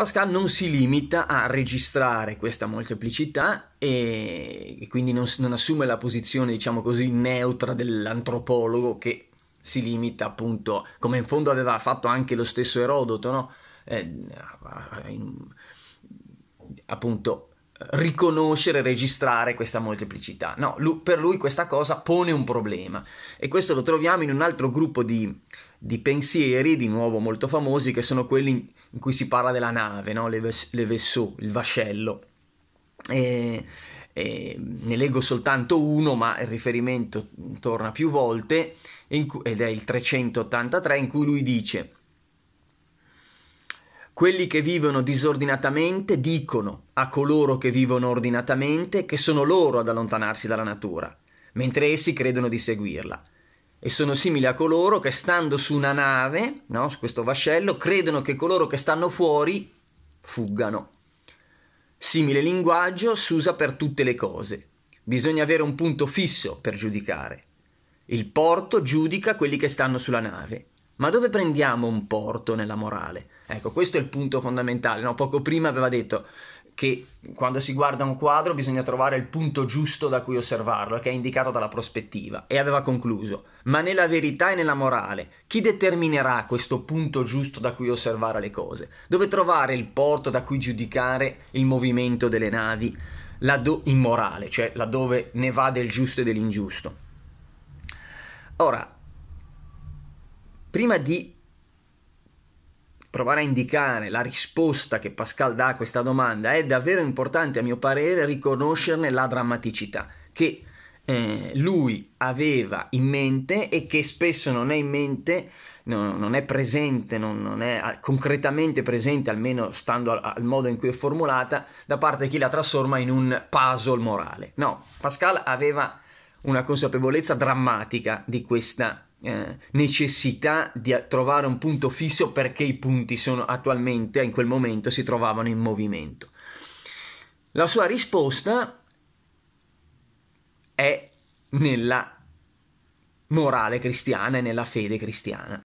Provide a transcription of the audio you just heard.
Pascal non si limita a registrare questa molteplicità e quindi non, non assume la posizione, diciamo così, neutra dell'antropologo che si limita appunto, come in fondo aveva fatto anche lo stesso Erodoto, no? eh, eh in, appunto riconoscere, registrare questa molteplicità. No, lui, per lui questa cosa pone un problema e questo lo troviamo in un altro gruppo di, di pensieri, di nuovo molto famosi, che sono quelli in cui si parla della nave, no? le, ves- le Vessou, il vascello. E, e ne leggo soltanto uno, ma il riferimento torna più volte, cu- ed è il 383, in cui lui dice: Quelli che vivono disordinatamente dicono a coloro che vivono ordinatamente che sono loro ad allontanarsi dalla natura, mentre essi credono di seguirla e sono simili a coloro che stando su una nave, no, su questo vascello, credono che coloro che stanno fuori fuggano. Simile linguaggio si usa per tutte le cose. Bisogna avere un punto fisso per giudicare. Il porto giudica quelli che stanno sulla nave. Ma dove prendiamo un porto nella morale? Ecco, questo è il punto fondamentale. No? Poco prima aveva detto che quando si guarda un quadro bisogna trovare il punto giusto da cui osservarlo, che è indicato dalla prospettiva, e aveva concluso. Ma nella verità e nella morale, chi determinerà questo punto giusto da cui osservare le cose? Dove trovare il porto da cui giudicare il movimento delle navi? Laddove immorale, cioè laddove ne va del giusto e dell'ingiusto. Ora, prima di provare a indicare la risposta che Pascal dà a questa domanda, è davvero importante a mio parere riconoscerne la drammaticità che eh, lui aveva in mente e che spesso non è in mente, no, non è presente, non, non, è ah, concretamente presente, almeno stando al, al, modo in cui è formulata, da parte di chi la trasforma in un puzzle morale. No, Pascal aveva una consapevolezza drammatica di questa eh, necessità di trovare un punto fisso perché i punti sono attualmente, in quel momento, si trovavano in movimento. La sua risposta è nella morale cristiana e nella fede cristiana.